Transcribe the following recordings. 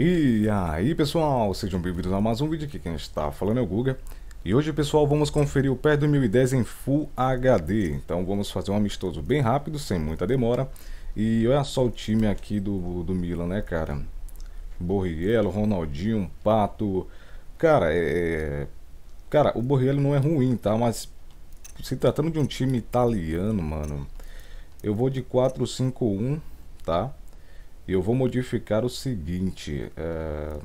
E aí pessoal, sejam bem-vindos a mais um vídeo aqui, quem está falando é o Guga E hoje pessoal, vamos conferir o PES 2010 em Full HD Então vamos fazer um amistoso bem rápido, sem muita demora E olha só o time aqui do, do Milan, né cara Borriello, Ronaldinho, Pato Cara, é... é cara, o Borriello não é ruim, tá? Mas se tratando de um time italiano, mano Eu vou de 4-5-1, tá? E eu vou modificar o seguinte. É,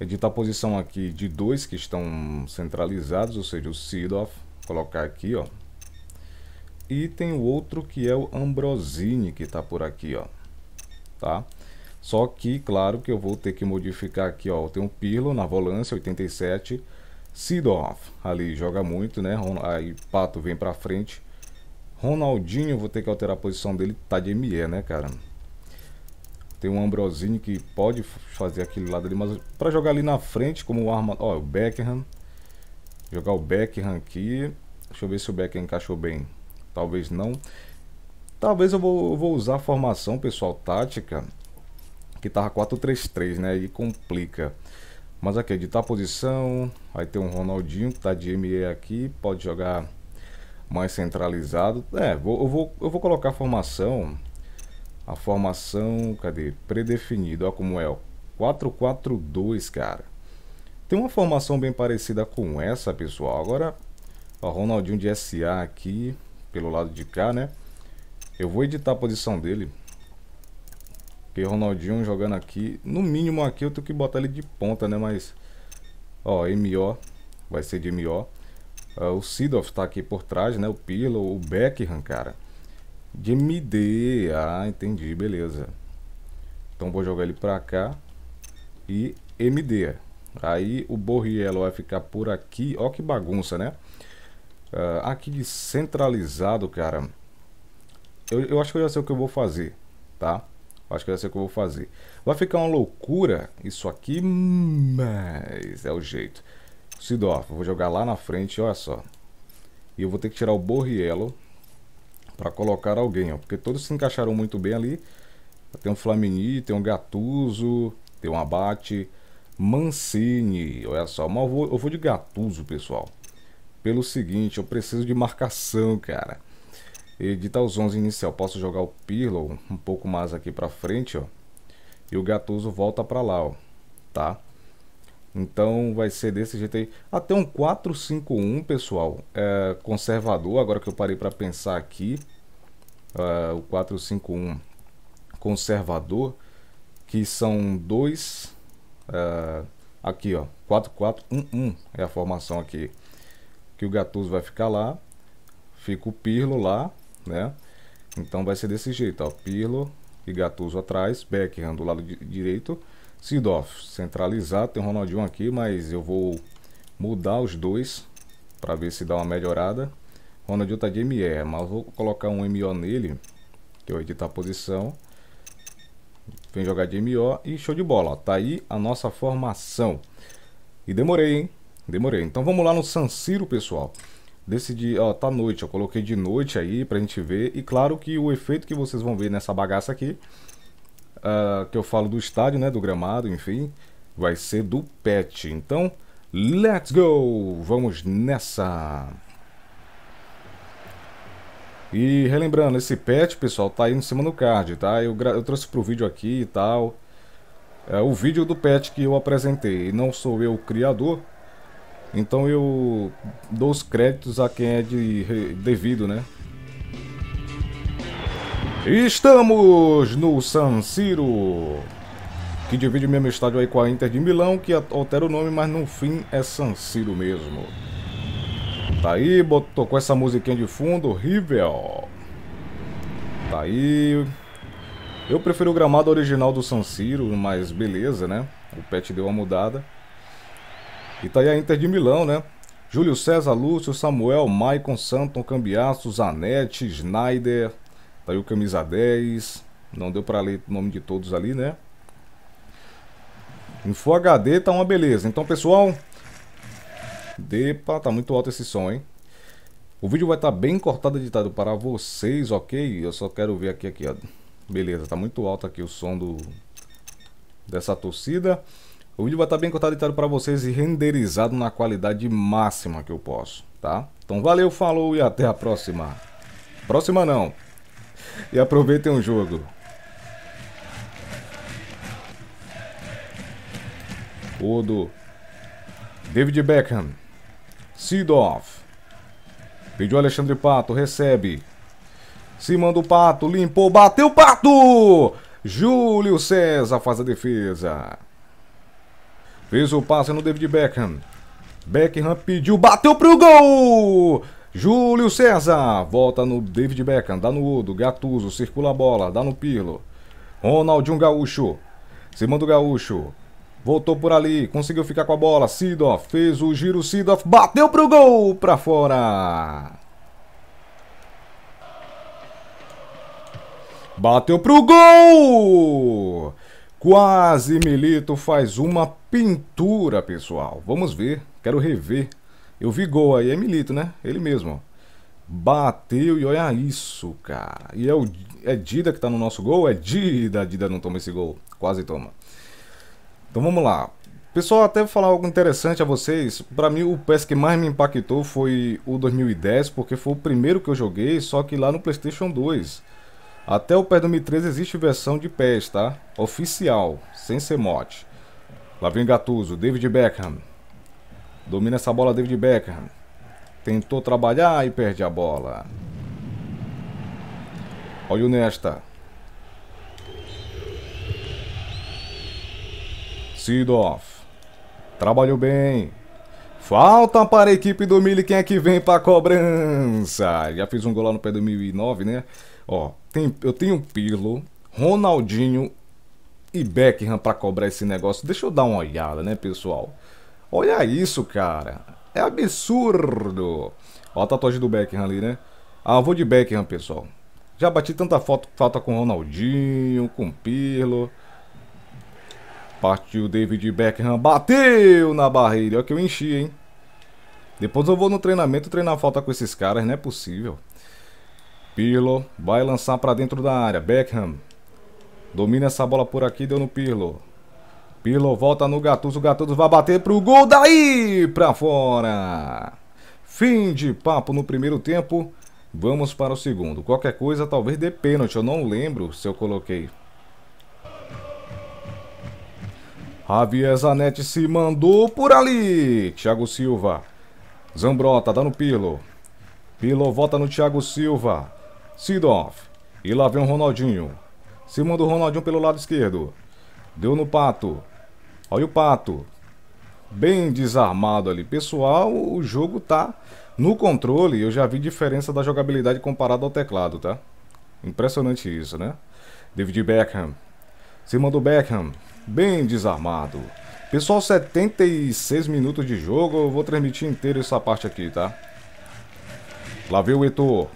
editar a posição aqui de dois que estão centralizados, ou seja, o Sidoff. Colocar aqui, ó. E tem o outro que é o Ambrosini, que está por aqui, ó. Tá? Só que, claro, que eu vou ter que modificar aqui, ó. Tem um o Pirlo na volância, 87. Sidoff ali joga muito, né? Aí Pato vem pra frente. Ronaldinho, vou ter que alterar a posição dele. Tá de ME, né, cara? Tem um Ambrosini que pode fazer aquele lado ali, mas para jogar ali na frente como arma... Ó, o Beckham. Jogar o Beckham aqui. Deixa eu ver se o Beckham encaixou bem. Talvez não. Talvez eu vou, vou usar a formação, pessoal, tática. Que tava 4-3-3, né? E complica. Mas aqui, editar posição. Aí tem um Ronaldinho que tá de ME aqui. Pode jogar mais centralizado. É, vou, eu, vou, eu vou colocar a formação a formação, cadê? Predefinido, ó como é, ó. 442, cara. Tem uma formação bem parecida com essa, pessoal. Agora, ó, Ronaldinho de SA aqui, pelo lado de cá, né? Eu vou editar a posição dele. Porque Ronaldinho jogando aqui, no mínimo aqui eu tenho que botar ele de ponta, né? Mas, ó, MO, vai ser de MO. Uh, o Sidoff tá aqui por trás, né? O Pilo, o Beckham, cara. De MD. Ah, entendi, beleza. Então vou jogar ele pra cá. E MD. Aí o Borriello vai ficar por aqui. Ó que bagunça, né? Uh, aqui de centralizado, cara. Eu, eu acho que eu já sei o que eu vou fazer, tá? Acho que vai ser o que eu vou fazer. Vai ficar uma loucura isso aqui, mas é o jeito. Sidorf, vou jogar lá na frente, olha só. E eu vou ter que tirar o Borriello para colocar alguém, ó, porque todos se encaixaram muito bem ali. Tem um Flamini, tem um Gatuso, tem um Abate, Mancini. Olha só, mas eu vou, eu vou de Gatuso, pessoal. Pelo seguinte, eu preciso de marcação, cara. Editar os 11 inicial. Posso jogar o Pirlo um pouco mais aqui para frente, ó. E o Gatuso volta para lá, ó. Tá? Então vai ser desse jeito aí. Até um 451, pessoal. É conservador, agora que eu parei para pensar aqui. É, o 451 conservador. Que são dois. É, aqui, ó. 4411 é a formação aqui. Que o Gattuso vai ficar lá. Fica o Pirlo lá, né? Então vai ser desse jeito, ó. Pirlo e Gattuso atrás. Beckham do lado direito. Sidoff, centralizado, tem o Ronaldinho aqui, mas eu vou mudar os dois para ver se dá uma melhorada. Ronaldinho tá de ME, mas vou colocar um MO nele, que eu é editar a posição. Vem jogar de MO e show de bola, ó, tá aí a nossa formação. E demorei, hein? Demorei. Então vamos lá no San Siro, pessoal. Decidi, ó, tá noite, eu coloquei de noite aí pra gente ver. E claro que o efeito que vocês vão ver nessa bagaça aqui uh, que eu falo do estádio, né, do gramado, enfim, vai ser do PET. Então, let's go! Vamos nessa! E relembrando, esse pet, pessoal, tá aí em cima no card, tá? Eu, eu trouxe pro vídeo aqui e tal. É o vídeo do pet que eu apresentei. E não sou eu o criador. Então eu dou os créditos a quem é de, devido, né? Estamos no San Siro, que divide o mesmo estádio aí com a Inter de Milão, que altera o nome, mas no fim é San Siro mesmo. Tá aí, botou, tocou essa musiquinha de fundo, horrível. Tá aí. Eu prefiro o gramado original do San Siro, mas beleza, né? O Pet deu uma mudada. E tá aí a Inter de Milão, né? Júlio César, Lúcio, Samuel, Maicon, Santon, Cambiaço, Zanetti, Schneider, Tá aí o camisa 10. Não deu para ler o nome de todos ali, né? Em Full HD tá uma beleza. Então, pessoal, depa, tá muito alto esse som, hein? O vídeo vai estar tá bem cortado editado para vocês, ok? Eu só quero ver aqui, aqui, ó. Beleza, tá muito alto aqui o som do dessa torcida. O vídeo vai estar tá bem cortado editado para vocês e renderizado na qualidade máxima que eu posso, tá? Então valeu, falou e até a próxima. Próxima não e aproveitem o jogo. Odo. David Beckham. Sidoff. Pediu Alexandre Pato, recebe. se manda o Pato, limpou, bateu o Pato! Júlio César faz a defesa. Fez o passe no David Beckham. Beckham pediu, bateu pro gol! Júlio César, volta no David Beckham, dá no Udo, Gatuso, circula a bola, dá no Pirlo. Ronaldinho Gaúcho, cima do Gaúcho, voltou por ali, conseguiu ficar com a bola, Sidoff, fez o giro, Sidoff, bateu pro gol, pra fora. Bateu pro gol! Quase Milito faz uma pintura, pessoal. Vamos ver, quero rever eu vi gol aí, é Milito, né? Ele mesmo, ó. Bateu e olha isso, cara. E é, o, é Dida que tá no nosso gol? É Dida. Dida não toma esse gol. Quase toma. Então vamos lá. Pessoal, até vou falar algo interessante a vocês. Para mim, o PES que mais me impactou foi o 2010, porque foi o primeiro que eu joguei, só que lá no PlayStation 2. Até o PES 2013 existe versão de PES, tá? Oficial, sem ser mod. Lá vem Gatuso, David Beckham, Domina essa bola David Beckham. Tentou trabalhar e perde a bola. Olha o Nesta. Sidoff. Trabalhou bem. Falta para a equipe do Mille. Quem é que vem para a cobrança? Já fiz um gol lá no pé 2009, né? Ó, tem, eu tenho Pirlo, Ronaldinho e Beckham para cobrar esse negócio. Deixa eu dar uma olhada, né, pessoal? Olha isso, cara. É absurdo. Ó a tatuagem do Beckham ali, né? Ah, eu vou de Beckham, pessoal. Já bati tanta foto, falta com Ronaldinho, com Pirlo. Partiu David Beckham, bateu na barreira. Olha que eu enchi, hein? Depois eu vou no treinamento treinar falta com esses caras, não é possível. Pirlo vai lançar para dentro da área. Beckham domina essa bola por aqui, deu no Pirlo. Pirlo volta no Gattuso, Gattuso vai bater pro gol, daí pra fora. Fim de papo no primeiro tempo, vamos para o segundo. Qualquer coisa talvez dê pênalti, eu não lembro se eu coloquei. Javier Zanetti se mandou por ali. Thiago Silva. Zambrota, dá no Pirlo. Pirlo volta no Thiago Silva. Sidoff. E lá vem o Ronaldinho. Se manda o Ronaldinho pelo lado esquerdo. Deu no Pato. Olha o Pato. Bem desarmado ali. Pessoal, o jogo tá no controle. Eu já vi diferença da jogabilidade comparada ao teclado, tá? Impressionante isso, né? David Beckham. Cima do Beckham. Bem desarmado. Pessoal, 76 minutos de jogo. Eu vou transmitir inteiro essa parte aqui, tá? Lá veio o Eto'o.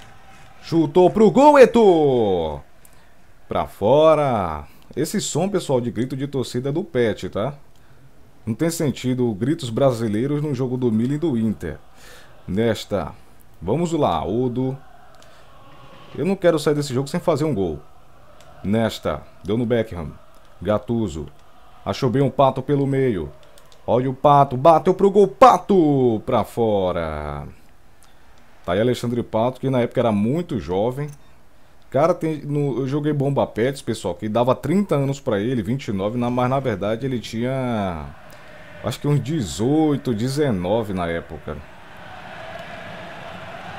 Chutou pro gol, Eto'o! Pra fora. Esse som, pessoal, de grito de torcida é do PET, tá? Não tem sentido gritos brasileiros no jogo do Milan e do Inter. Nesta. Vamos lá, Odo. Eu não quero sair desse jogo sem fazer um gol. Nesta. Deu no Beckham. Gatuso. Achou bem um pato pelo meio. Olha o pato. Bateu pro gol. Pato! Pra fora. Tá aí Alexandre Pato, que na época era muito jovem. Cara, tem, no, eu joguei Bomba Pets, pessoal, que dava 30 anos para ele, 29, na, mas na verdade ele tinha. Acho que uns 18, 19 na época.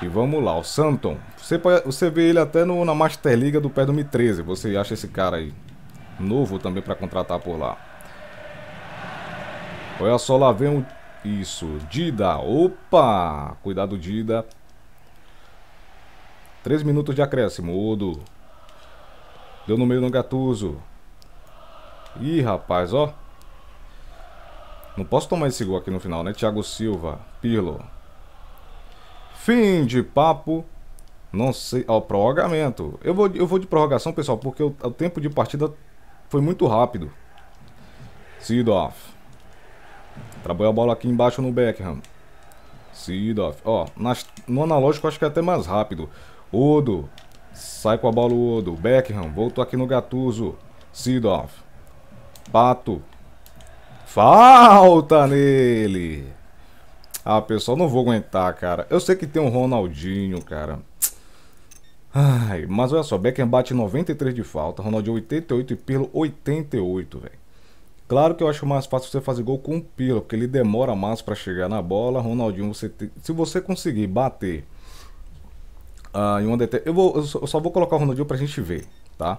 E vamos lá, o Santon. Você, você vê ele até no, na Master Liga do pé do 13. Você acha esse cara aí. Novo também para contratar por lá. Olha só, lá vem o. Isso, Dida. Opa! Cuidado, Dida. 3 minutos de acréscimo. Odo. Deu no meio no Gatuso. Ih, rapaz, ó. Não posso tomar esse gol aqui no final, né? Thiago Silva, Pirlo. Fim de papo. Não sei. Ó, prorrogamento. Eu vou, eu vou de prorrogação, pessoal, porque o, o tempo de partida foi muito rápido. Sidoff. Trabalhou a bola aqui embaixo no Beckham. Sidoff. Ó, nas, no analógico acho que é até mais rápido. Odo. Sai com a bola o Odo. Beckham. Voltou aqui no Gatuso. Sidoff. Pato. Falta nele. Ah, pessoal, não vou aguentar, cara. Eu sei que tem um Ronaldinho, cara. Ai, mas olha só, Beckham bate 93 de falta, Ronaldinho 88 e Pirlo 88, velho. Claro que eu acho mais fácil você fazer gol com o Pirlo, porque ele demora mais para chegar na bola. Ronaldinho, você te... se você conseguir bater ah, em uma eu, vou, eu só, vou colocar o Ronaldinho pra gente ver, tá?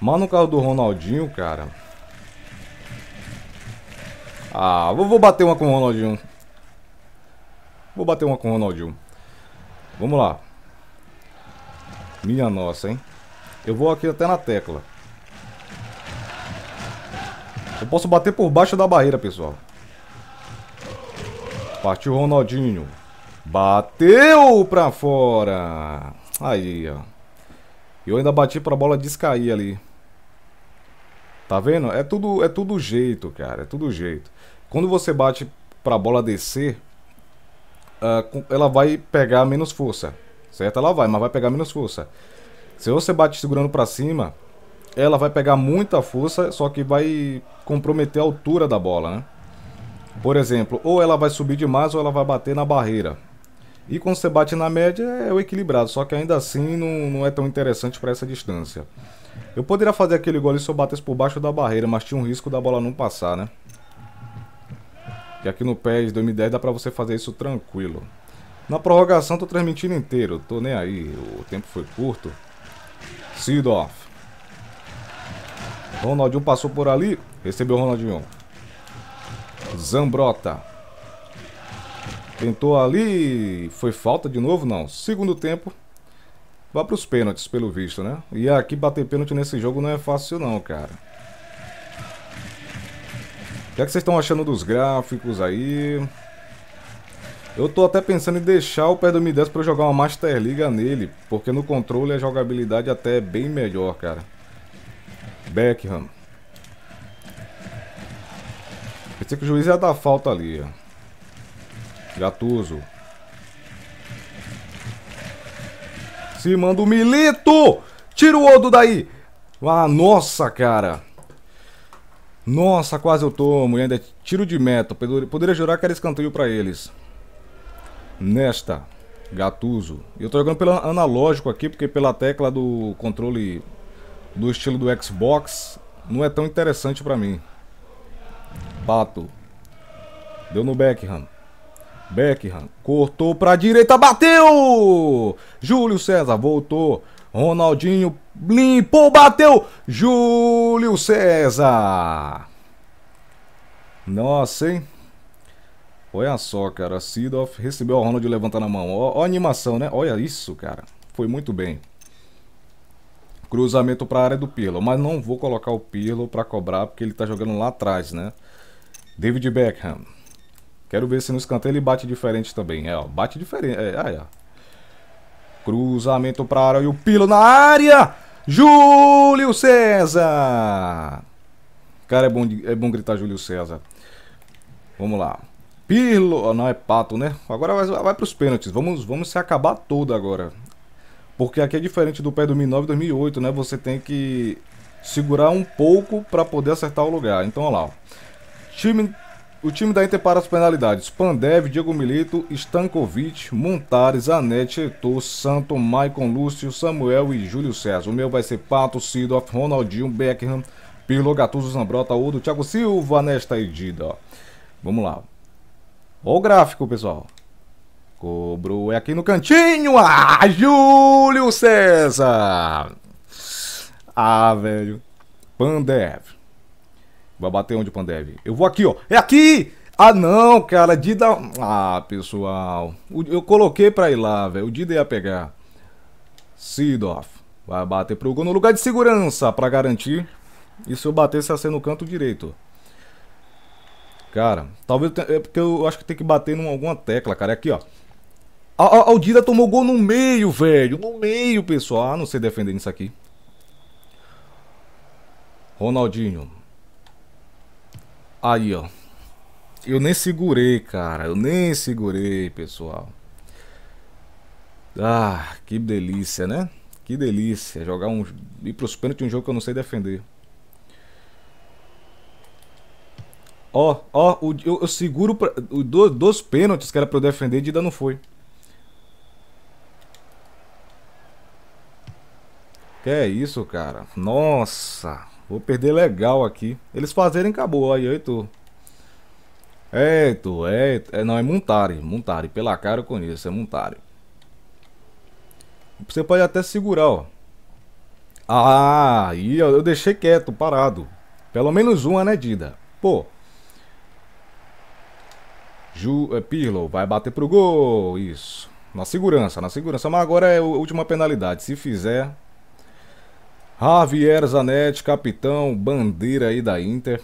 Mas no carro do Ronaldinho, cara... Ah, vou, vou bater uma com o Ronaldinho. Vou bater uma com o Ronaldinho. Vamos lá. Minha nossa, hein? Eu vou aqui até na tecla. Eu posso bater por baixo da barreira, pessoal. Partiu o Ronaldinho. Bateu pra fora. Aí, ó. Eu ainda bati pra bola descair ali. Tá vendo? É tudo, é tudo jeito, cara. É tudo jeito. Quando você bate pra bola descer, ah, ela vai pegar menos força. Certo? Ela vai, mas vai pegar menos força. Se você bate segurando para cima, ela vai pegar muita força, só que vai comprometer a altura da bola, né? Por exemplo, ou ela vai subir demais ou ela vai bater na barreira. E quando você bate na média, é o equilibrado. Só que ainda assim não, não é tão interessante para essa distância. Eu poderia fazer aquele gol ali se eu batesse por baixo da barreira, mas tinha um risco da bola não passar, né? E aqui no PES 2010 dá pra você fazer isso tranquilo. Na prorrogação tô transmitindo inteiro, tô nem aí, o tempo foi curto. Sidoff. Ronaldinho passou por ali, recebeu o Ronaldinho. Zambrota. Tentou ali, foi falta de novo? Não. Segundo tempo, vai para os pênaltis, pelo visto, né? E aqui bater pênalti nesse jogo não é fácil não, cara. O que é que vocês estão achando dos gráficos aí? Eu tô até pensando em deixar o pé do Mi 10 pra jogar uma Master Liga nele, porque no controle a jogabilidade até é bem melhor, cara. Beckham. Pensei que o juiz ia dar falta ali, ó. Gatuso. Se manda o Milito! Tira o Odo daí! Ah, nossa, cara. Nossa, quase eu tomo. E ainda é tiro de meta. Poderia jurar que era escanteio para eles. Nesta. Gatuso. Eu tô jogando pelo analógico aqui, porque pela tecla do controle do estilo do Xbox não é tão interessante para mim. Pato. Deu no Beckham. Beckham cortou para direita, bateu! Júlio César voltou. Ronaldinho limpou, bateu! Júlio César! Nossa, hein? Olha só, cara. Sidoff recebeu a Ronald levantando a mão. Ó, ó a animação, né? Olha isso, cara. Foi muito bem. Cruzamento para a área do Pirlo. Mas não vou colocar o Pirlo para cobrar, porque ele tá jogando lá atrás, né? David Beckham. Quero ver se no escanteio ele bate diferente também. É, ó, bate diferente. É, é, Cruzamento para área e o Pilo na área. Júlio César. Cara, é bom, é bom gritar Júlio César. Vamos lá. Pilo, não é Pato, né? Agora vai, vai para os pênaltis. Vamos, vamos se acabar todo agora. Porque aqui é diferente do pé 2009 2008, né? Você tem que segurar um pouco para poder acertar o lugar. Então, olha lá. Ó. Time o time da Inter para as penalidades: Pandev, Diego Milito, Stankovic, Montares, Anete, Etor, Santo, Maicon Lúcio, Samuel e Júlio César. O meu vai ser Pato, Sidoff, Ronaldinho, Beckham, Pirlo, Gattuso, Zambrota, Udo, Thiago Silva nesta edida. Vamos lá. Olha o gráfico, pessoal. Cobrou é aqui no cantinho. Ah, Júlio César! Ah, velho. Pandev. Vai bater onde, Pandev? Eu vou aqui, ó. É aqui! Ah, não, cara, Dida. Ah, pessoal. Eu coloquei pra ir lá, velho. O Dida ia pegar. Sidoff. Vai bater pro gol no lugar de segurança pra garantir. E se eu se ser no canto direito? Cara, talvez. É porque eu acho que tem que bater em alguma tecla, cara. É aqui, ó. Ah, o Dida tomou gol no meio, velho. No meio, pessoal. Ah, não sei defender isso aqui. Ronaldinho. Aí, ó. Eu nem segurei, cara. Eu nem segurei, pessoal. Ah, que delícia, né? Que delícia. Jogar um. ir os pênaltis um jogo que eu não sei defender. Ó, ó, o, eu, eu, seguro pra, o, do, dos pênaltis que era pra eu defender, Dida não foi. Que é isso, cara? Nossa! Vou perder legal aqui. Eles fazerem, acabou. Aí, Heitor. Heitor, é, é, é, não, é Montari. Montari, pela cara eu conheço, é Montari. Você pode até segurar, ó. Ah, e eu, eu deixei quieto, parado. Pelo menos uma, né, Dida? Pô. Ju, é, Pirlo vai bater pro gol. Isso. Na segurança, na segurança. Mas agora é a última penalidade. Se fizer, Javier Zanetti, capitão, bandeira aí da Inter.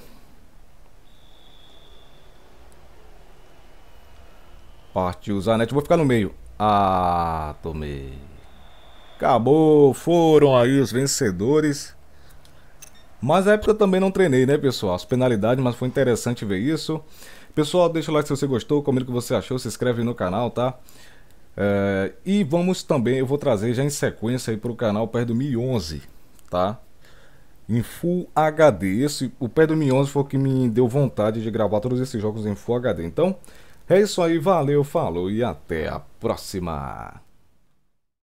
Partiu Zanetti, vou ficar no meio. Ah, tomei. Acabou, foram aí os vencedores. Mas a é época eu também não treinei, né, pessoal? As penalidades, mas foi interessante ver isso. Pessoal, deixa o like se você gostou, comenta o que você achou, se inscreve no canal, tá? É, e vamos também, eu vou trazer já em sequência aí para o canal perto do 11 tá? Em Full HD. Esse, o Pedro Mionzi foi o que me deu vontade de gravar todos esses jogos em Full HD. Então, é isso aí, valeu, falou e até a próxima!